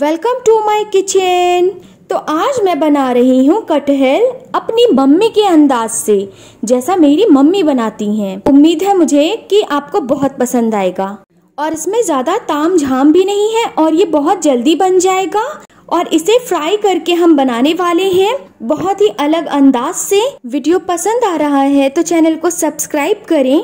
Welcome to my kitchen तो आज मैं बना रही हूँ कटहल अपनी मम्मी के अंदाज से जैसा मेरी मम्मी बनाती हैं उम्मीद है मुझे कि आपको बहुत पसंद आएगा और इसमें ज़्यादा ताम झाम भी नहीं है और ये बहुत जल्दी बन जाएगा और इसे फ्राई करके हम बनाने वाले हैं बहुत ही अलग अंदाज से वीडियो पसंद आ रहा है तो चैनल को सब्सक्राइब करें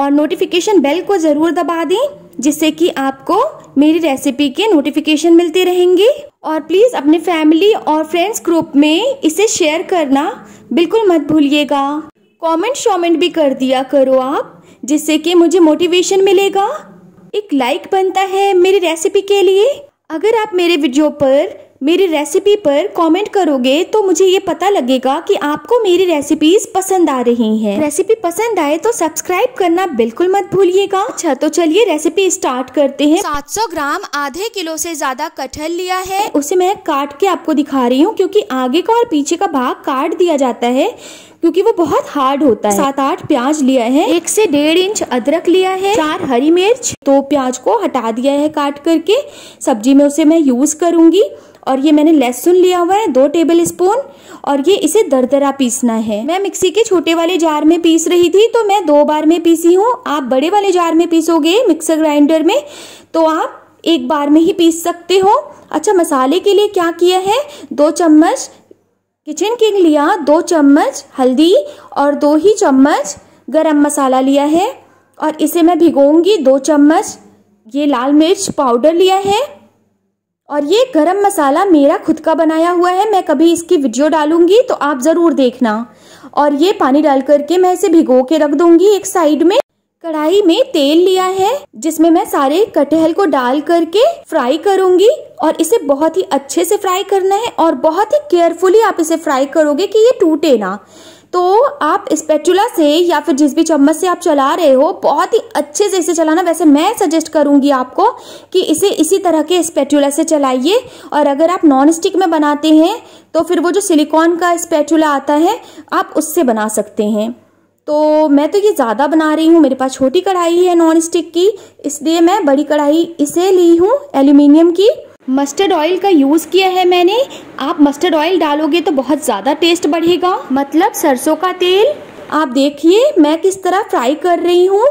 और नोटिफिकेशन बेल को ज़रूर दबा दें जिससे कि आपको मेरी रेसिपी के नोटिफिकेशन मिलते रहेंगे और प्लीज़ अपने फैमिली और फ्रेंड्स ग्रुप में इसे शेयर करना बिल्कुल मत भूलिएगा कमेंट शॉमेंट भी कर दिया करो आप जिससे कि मुझे मोटिवेशन मिलेगा एक लाइक बनता है मेरी रेसिपी के लिए अगर आप मेरे वीडियो पर मेरी रेसिपी पर कमेंट करोगे तो मुझे ये पता लगेगा कि आपको मेरी रेसिपीज पसंद आ रही हैं। रेसिपी पसंद आए तो सब्सक्राइब करना बिल्कुल मत भूलिएगा अच्छा तो चलिए रेसिपी स्टार्ट करते हैं 700 ग्राम आधे किलो से ज्यादा कटहल लिया है उसे मैं काट के आपको दिखा रही हूँ क्योंकि आगे का और पीछे का भाग काट दिया जाता है क्योंकि वो बहुत हार्ड होता है सात आठ प्याज लिया है एक से डेढ़ इंच अदरक लिया है चार हरी मिर्च तो प्याज को हटा दिया है काट करके सब्जी में उसे मैं यूज करूंगी और ये मैंने लहसुन लिया हुआ है दो टेबल स्पून और ये इसे दरदरा पीसना है मैं मिक्सी के छोटे वाले जार में पीस रही थी तो मैं दो बार में पीसी हूँ आप बड़े वाले जार में पीसोगे मिक्सर ग्राइंडर में तो आप एक बार में ही पीस सकते हो अच्छा मसाले के लिए क्या किया है दो चम्मच किचन किंग लिया दो चम्मच हल्दी और दो ही चम्मच गरम मसाला लिया है और इसे मैं भिगोऊंगी दो चम्मच ये लाल मिर्च पाउडर लिया है और ये गरम मसाला मेरा खुद का बनाया हुआ है मैं कभी इसकी वीडियो डालूंगी तो आप ज़रूर देखना और ये पानी डाल करके मैं इसे भिगो के रख दूंगी एक साइड में कढ़ाई में तेल लिया है जिसमें मैं सारे कटहल को डाल करके फ्राई करूंगी और इसे बहुत ही अच्छे से फ्राई करना है और बहुत ही केयरफुली आप इसे फ्राई करोगे कि ये टूटे ना तो आप स्पेचुला से या फिर जिस भी चम्मच से आप चला रहे हो बहुत ही अच्छे से इसे चलाना वैसे मैं सजेस्ट करूंगी आपको कि इसे इसी तरह के स्पेचुला से चलाइए और अगर आप नॉन स्टिक में बनाते हैं तो फिर वो जो सिलिकॉन का स्पेचुला आता है आप उससे बना सकते हैं तो मैं तो ये ज़्यादा बना रही हूँ मेरे पास छोटी कढ़ाई है नॉन स्टिक की इसलिए मैं बड़ी कढ़ाई इसे ली हूँ एल्यूमिनियम की मस्टर्ड ऑयल का यूज़ किया है मैंने आप मस्टर्ड ऑयल डालोगे तो बहुत ज़्यादा टेस्ट बढ़ेगा मतलब सरसों का तेल आप देखिए मैं किस तरह फ्राई कर रही हूँ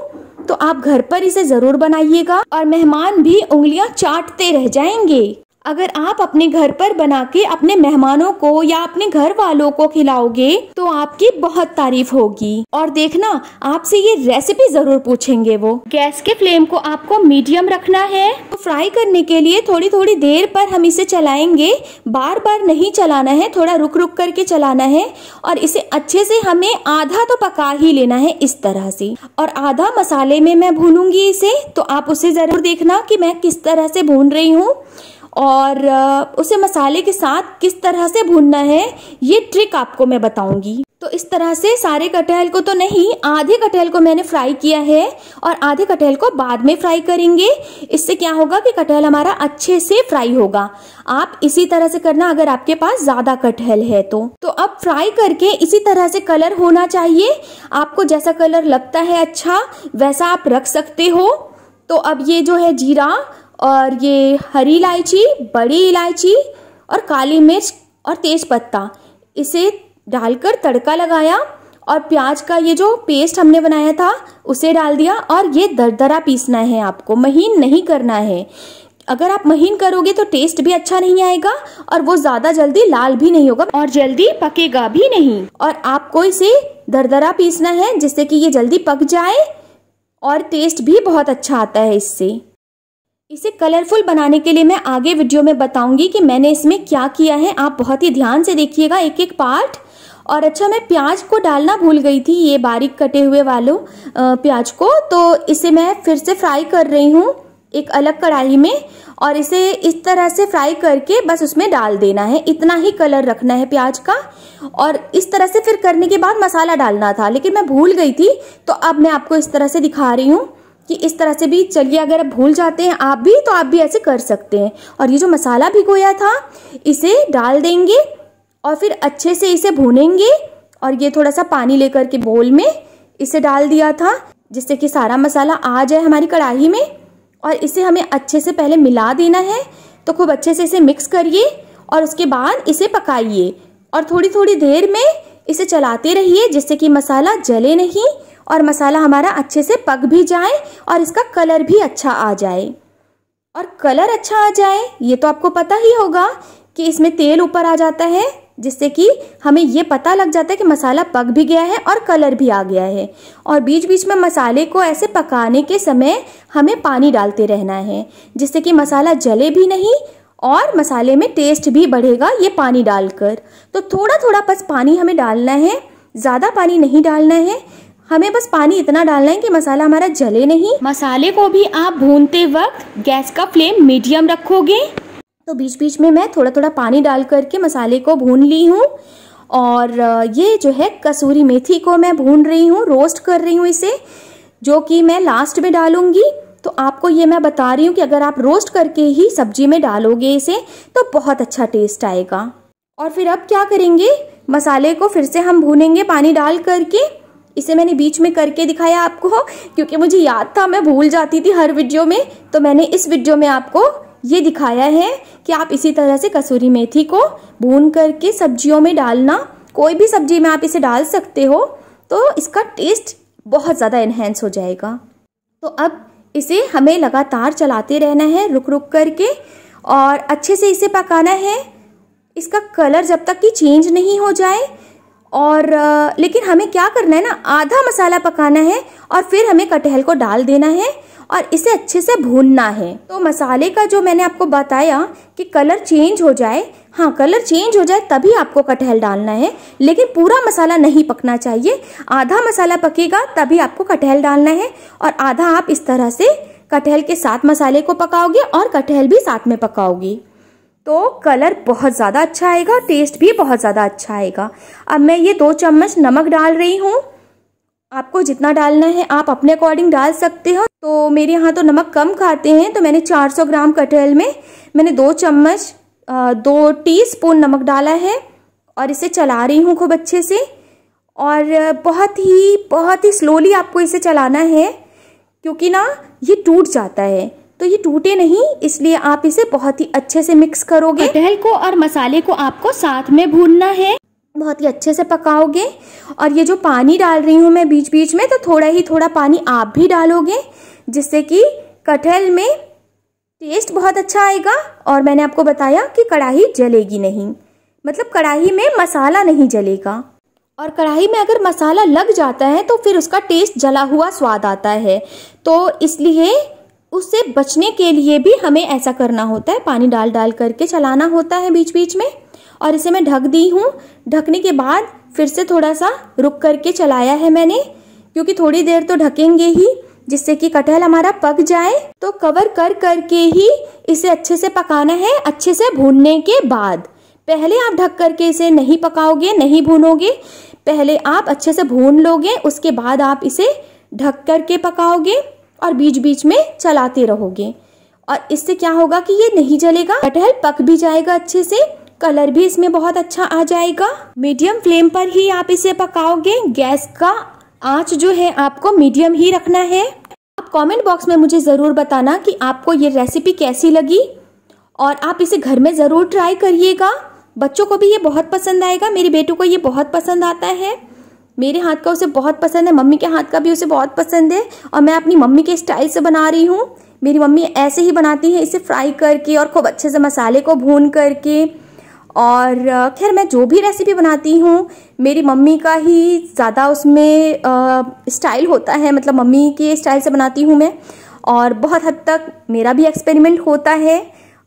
तो आप घर पर इसे ज़रूर बनाइएगा और मेहमान भी उंगलियाँ चाटते रह जाएंगे अगर आप अपने घर पर बना के अपने मेहमानों को या अपने घर वालों को खिलाओगे तो आपकी बहुत तारीफ होगी और देखना आपसे ये रेसिपी जरूर पूछेंगे वो गैस के फ्लेम को आपको मीडियम रखना है तो फ्राई करने के लिए थोड़ी थोड़ी देर पर हम इसे चलाएंगे बार बार नहीं चलाना है थोड़ा रुक रुक करके चलाना है और इसे अच्छे से हमें आधा तो पका ही लेना है इस तरह से और आधा मसाले में मैं भूनूंगी इसे तो आप उसे जरूर देखना कि मैं किस तरह से भून रही हूँ और उसे मसाले के साथ किस तरह से भूनना है ये ट्रिक आपको मैं बताऊंगी तो इस तरह से सारे कटहल को तो नहीं आधे कटहल को मैंने फ्राई किया है और आधे कटहल को बाद में फ्राई करेंगे इससे क्या होगा कि कटहल हमारा अच्छे से फ्राई होगा आप इसी तरह से करना अगर आपके पास ज्यादा कटहल है तो तो अब फ्राई करके इसी तरह से कलर होना चाहिए आपको जैसा कलर लगता है अच्छा वैसा आप रख सकते हो तो अब ये जो है जीरा और ये हरी इलायची बड़ी इलायची और काली मिर्च और तेज पत्ता इसे डालकर तड़का लगाया और प्याज का ये जो पेस्ट हमने बनाया था उसे डाल दिया और ये दरदरा पीसना है आपको महीन नहीं करना है अगर आप महीन करोगे तो टेस्ट भी अच्छा नहीं आएगा और वो ज़्यादा जल्दी लाल भी नहीं होगा और जल्दी पकेगा भी नहीं और आपको इसे दरदरा पीसना है जिससे कि ये जल्दी पक जाए और टेस्ट भी बहुत अच्छा आता है इससे इसे कलरफुल बनाने के लिए मैं आगे वीडियो में बताऊंगी कि मैंने इसमें क्या किया है आप बहुत ही ध्यान से देखिएगा एक एक पार्ट और अच्छा मैं प्याज को डालना भूल गई थी ये बारीक कटे हुए वालों प्याज को तो इसे मैं फिर से फ्राई कर रही हूँ एक अलग कढ़ाई में और इसे इस तरह से फ्राई करके बस उसमें डाल देना है इतना ही कलर रखना है प्याज का और इस तरह से फिर करने के बाद मसाला डालना था लेकिन मैं भूल गई थी तो अब मैं आपको इस तरह से दिखा रही हूँ कि इस तरह से भी चलिए अगर आप भूल जाते हैं आप भी तो आप भी ऐसे कर सकते हैं और ये जो मसाला भिगोया था इसे डाल देंगे और फिर अच्छे से इसे भूनेंगे और ये थोड़ा सा पानी लेकर के बोल में इसे डाल दिया था जिससे कि सारा मसाला आ जाए हमारी कढ़ाई में और इसे हमें अच्छे से पहले मिला देना है तो खूब अच्छे से इसे मिक्स करिए और उसके बाद इसे पकाइए और थोड़ी थोड़ी देर में इसे चलाते रहिए जिससे कि मसाला जले नहीं और मसाला हमारा अच्छे से पक भी जाए और इसका कलर भी अच्छा आ जाए और कलर अच्छा आ जाए ये तो आपको पता ही होगा कि इसमें तेल ऊपर आ जाता है जिससे कि हमें ये पता लग जाता है कि मसाला पक भी गया है और कलर भी आ गया है और बीच बीच में मसाले को ऐसे पकाने के समय हमें पानी डालते रहना है जिससे कि मसाला जले भी नहीं और मसाले में टेस्ट भी बढ़ेगा ये पानी डालकर तो थोड़ा थोड़ा बस पानी हमें डालना है ज़्यादा पानी नहीं डालना है हमें बस पानी इतना डालना है कि मसाला हमारा जले नहीं मसाले को भी आप भूनते वक्त गैस का फ्लेम मीडियम रखोगे तो बीच बीच में मैं थोड़ा थोड़ा पानी डाल करके मसाले को भून ली हूँ और ये जो है कसूरी मेथी को मैं भून रही हूँ रोस्ट कर रही हूँ इसे जो कि मैं लास्ट में डालूंगी तो आपको ये मैं बता रही हूँ कि अगर आप रोस्ट करके ही सब्जी में डालोगे इसे तो बहुत अच्छा टेस्ट आएगा और फिर अब क्या करेंगे मसाले को फिर से हम भूनेंगे पानी डाल करके इसे मैंने बीच में करके दिखाया आपको क्योंकि मुझे याद था मैं भूल जाती थी हर वीडियो में तो मैंने इस वीडियो में आपको ये दिखाया है कि आप इसी तरह से कसूरी मेथी को भून करके सब्जियों में डालना कोई भी सब्जी में आप इसे डाल सकते हो तो इसका टेस्ट बहुत ज़्यादा इन्हेंस हो जाएगा तो अब इसे हमें लगातार चलाते रहना है रुक रुक करके और अच्छे से इसे पकाना है इसका कलर जब तक कि चेंज नहीं हो जाए और लेकिन हमें क्या करना है ना आधा मसाला पकाना है और फिर हमें कटहल को डाल देना है और इसे अच्छे से भूनना है तो मसाले का जो मैंने आपको बताया कि कलर चेंज हो जाए हाँ कलर चेंज हो जाए तभी आपको कटहल डालना है लेकिन पूरा मसाला नहीं पकना चाहिए आधा मसाला पकेगा तभी आपको कटहल डालना है और आधा आप इस तरह से कटहल के साथ मसाले को पकाओगे और कटहल भी साथ में पकाओगी तो कलर बहुत ज़्यादा अच्छा आएगा टेस्ट भी बहुत ज़्यादा अच्छा आएगा अब मैं ये दो चम्मच नमक डाल रही हूँ आपको जितना डालना है आप अपने अकॉर्डिंग डाल सकते हो तो मेरे यहाँ तो नमक कम खाते हैं तो मैंने 400 ग्राम कटहल में मैंने दो चम्मच दो टीस्पून नमक डाला है और इसे चला रही हूँ खूब अच्छे से और बहुत ही बहुत ही स्लोली आपको इसे चलाना है क्योंकि ना ये टूट जाता है तो ये टूटे नहीं इसलिए आप इसे बहुत ही अच्छे से मिक्स करोगे कटहल को और मसाले को आपको साथ में भूनना है बहुत ही अच्छे से पकाओगे और ये जो पानी डाल रही हूँ मैं बीच बीच में तो थोड़ा ही थोड़ा पानी आप भी डालोगे जिससे कि कटहल में टेस्ट बहुत अच्छा आएगा और मैंने आपको बताया कि कढ़ाई जलेगी नहीं मतलब कढ़ाई में मसाला नहीं जलेगा और कढ़ाई में अगर मसाला लग जाता है तो फिर उसका टेस्ट जला हुआ स्वाद आता है तो इसलिए उससे बचने के लिए भी हमें ऐसा करना होता है पानी डाल डाल करके चलाना होता है बीच बीच में और इसे मैं ढक दी हूँ ढकने के बाद फिर से थोड़ा सा रुक करके चलाया है मैंने क्योंकि थोड़ी देर तो ढकेंगे ही जिससे कि कटहल हमारा पक जाए तो कवर कर करके ही इसे अच्छे से पकाना है अच्छे से भूनने के बाद पहले आप ढक करके इसे नहीं पकाओगे नहीं भूनोगे पहले आप अच्छे से भून लोगे उसके बाद आप इसे ढक करके पकाओगे और बीच बीच में चलाते रहोगे और इससे क्या होगा कि ये नहीं जलेगा कटहल पक भी जाएगा अच्छे से कलर भी इसमें बहुत अच्छा आ जाएगा मीडियम फ्लेम पर ही आप इसे पकाओगे गैस का आंच जो है आपको मीडियम ही रखना है आप कमेंट बॉक्स में मुझे ज़रूर बताना कि आपको ये रेसिपी कैसी लगी और आप इसे घर में ज़रूर ट्राई करिएगा बच्चों को भी ये बहुत पसंद आएगा मेरे बेटों को ये बहुत पसंद आता है मेरे हाथ का उसे बहुत पसंद है मम्मी के हाथ का भी उसे बहुत पसंद है और मैं अपनी मम्मी के स्टाइल से बना रही हूँ मेरी मम्मी ऐसे ही बनाती हैं इसे फ्राई करके और खूब अच्छे से मसाले को भून करके और खैर मैं जो भी रेसिपी बनाती हूँ मेरी मम्मी का ही ज़्यादा उसमें स्टाइल होता है मतलब मम्मी के स्टाइल से बनाती हूँ मैं और बहुत हद तक मेरा भी एक्सपेरिमेंट होता है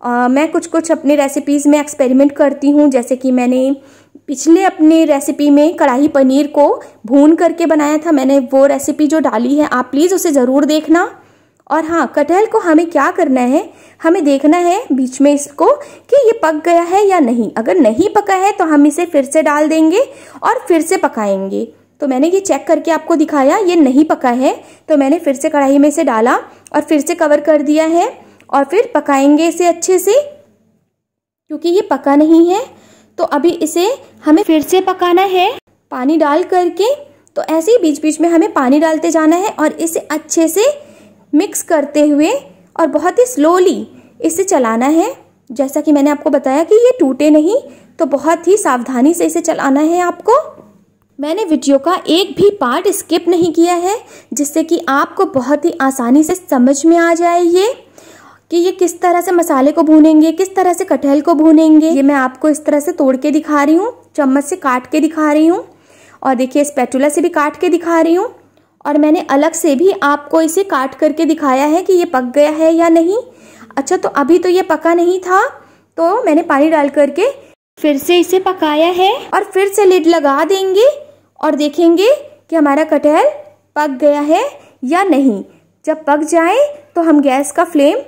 आ, मैं कुछ कुछ अपने रेसिपीज़ में एक्सपेरिमेंट करती हूँ जैसे कि मैंने पिछले अपने रेसिपी में कढ़ाई पनीर को भून करके बनाया था मैंने वो रेसिपी जो डाली है आप प्लीज़ उसे ज़रूर देखना और हाँ कटहल को हमें क्या करना है हमें देखना है बीच में इसको कि ये पक गया है या नहीं अगर नहीं पका है तो हम इसे फिर से डाल देंगे और फिर से पकाएंगे तो मैंने ये चेक करके आपको दिखाया ये नहीं पका है तो मैंने फिर से कढ़ाई में इसे डाला और फिर से कवर कर दिया है और फिर पकाएंगे इसे अच्छे से क्योंकि ये पका नहीं है तो अभी इसे हमें फिर से पकाना है पानी डाल करके तो ऐसे ही बीच बीच में हमें पानी डालते जाना है और इसे अच्छे से मिक्स करते हुए और बहुत ही स्लोली इसे चलाना है जैसा कि मैंने आपको बताया कि ये टूटे नहीं तो बहुत ही सावधानी से इसे चलाना है आपको मैंने वीडियो का एक भी पार्ट स्किप नहीं किया है जिससे कि आपको बहुत ही आसानी से समझ में आ जाए ये कि ये किस तरह से मसाले को भूनेंगे किस तरह से कटहल को भूनेंगे ये मैं आपको इस तरह से तोड़ के दिखा रही हूँ चम्मच से काट के दिखा रही हूँ और देखिए स्पैटुला से भी काट के दिखा रही हूँ और मैंने अलग से भी आपको इसे काट करके दिखाया है कि ये पक गया है या नहीं अच्छा तो अभी तो ये पका नहीं था तो मैंने पानी डाल करके फिर से इसे पकाया है और फिर से लिड लगा देंगे और देखेंगे कि हमारा कटहल पक गया है या नहीं जब पक जाए तो हम गैस का फ्लेम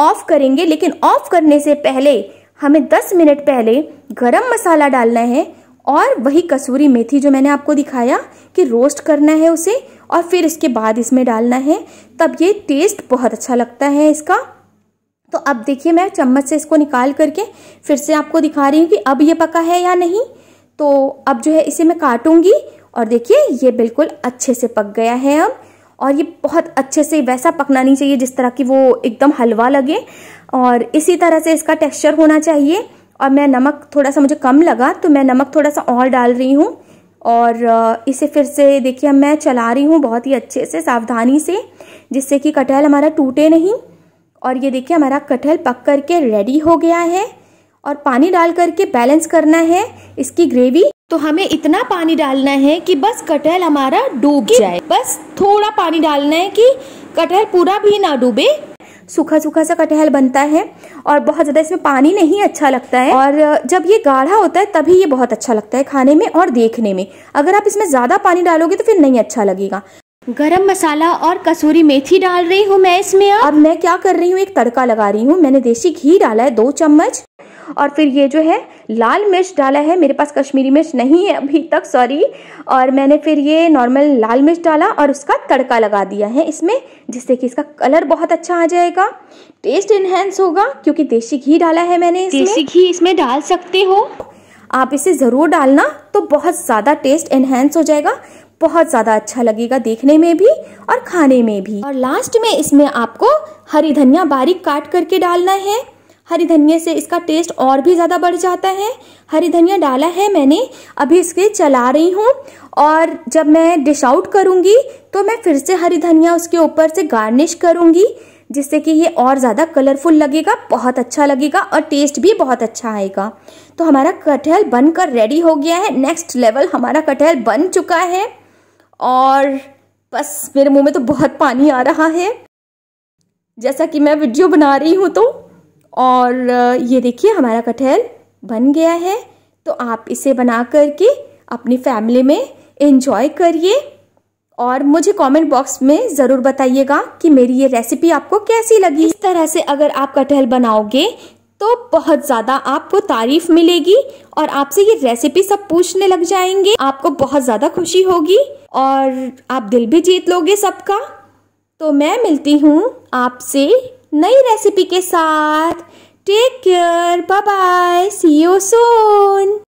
ऑफ करेंगे लेकिन ऑफ करने से पहले हमें 10 मिनट पहले गरम मसाला डालना है और वही कसूरी मेथी जो मैंने आपको दिखाया कि रोस्ट करना है उसे और फिर इसके बाद इसमें डालना है तब ये टेस्ट बहुत अच्छा लगता है इसका तो अब देखिए मैं चम्मच से इसको निकाल करके फिर से आपको दिखा रही हूँ कि अब ये पका है या नहीं तो अब जो है इसे मैं काटूंगी और देखिए ये बिल्कुल अच्छे से पक गया है अब और ये बहुत अच्छे से वैसा पकना नहीं चाहिए जिस तरह की वो एकदम हलवा लगे और इसी तरह से इसका टेक्सचर होना चाहिए और मैं नमक थोड़ा सा मुझे कम लगा तो मैं नमक थोड़ा सा और डाल रही हूँ और इसे फिर से देखिए मैं चला रही हूँ बहुत ही अच्छे से सावधानी से जिससे कि कटहल हमारा टूटे नहीं और ये देखिए हमारा कटहल पक करके रेडी हो गया है और पानी डाल करके बैलेंस करना है इसकी ग्रेवी तो हमें इतना पानी डालना है कि बस कटहल हमारा डूब जाए बस थोड़ा पानी डालना है कि कटहल पूरा भी ना डूबे सूखा सूखा सा कटहल बनता है और बहुत ज़्यादा इसमें पानी नहीं अच्छा लगता है और जब ये गाढ़ा होता है तभी ये बहुत अच्छा लगता है खाने में और देखने में अगर आप इसमें ज़्यादा पानी डालोगे तो फिर नहीं अच्छा लगेगा गरम मसाला और कसूरी मेथी डाल रही हूँ मैं इसमें अब मैं क्या कर रही हूँ एक तड़का लगा रही हूँ मैंने देसी घी डाला है दो चम्मच और फिर ये जो है लाल मिर्च डाला है मेरे पास कश्मीरी मिर्च नहीं है अभी तक सॉरी और मैंने फिर ये नॉर्मल लाल मिर्च डाला और उसका तड़का लगा दिया है इसमें जिससे कि इसका कलर बहुत अच्छा आ जाएगा टेस्ट इन्हेंस होगा क्योंकि देसी घी डाला है मैंने इसमें देसी घी इसमें डाल सकते हो आप इसे ज़रूर डालना तो बहुत ज़्यादा टेस्ट इन्हेंस हो जाएगा बहुत ज़्यादा अच्छा लगेगा देखने में भी और खाने में भी और लास्ट में इसमें आपको हरी धनिया बारीक काट करके डालना है हरी धनिया से इसका टेस्ट और भी ज़्यादा बढ़ जाता है हरी धनिया डाला है मैंने अभी इसके चला रही हूँ और जब मैं डिश आउट करूँगी तो मैं फिर से हरी धनिया उसके ऊपर से गार्निश करूँगी जिससे कि ये और ज़्यादा कलरफुल लगेगा बहुत अच्छा लगेगा और टेस्ट भी बहुत अच्छा आएगा तो हमारा कटहल बनकर रेडी हो गया है नेक्स्ट लेवल हमारा कटहल बन चुका है और बस मेरे मुंह में तो बहुत पानी आ रहा है जैसा कि मैं वीडियो बना रही हूँ तो और ये देखिए हमारा कटहल बन गया है तो आप इसे बना करके अपनी फैमिली में इन्जॉय करिए और मुझे कमेंट बॉक्स में ज़रूर बताइएगा कि मेरी ये रेसिपी आपको कैसी लगी इस तरह से अगर आप कटहल बनाओगे तो बहुत ज़्यादा आपको तारीफ मिलेगी और आपसे ये रेसिपी सब पूछने लग जाएंगे आपको बहुत ज़्यादा खुशी होगी और आप दिल भी जीत लोगे सबका तो मैं मिलती हूँ आपसे नई रेसिपी के साथ take care bye bye see you soon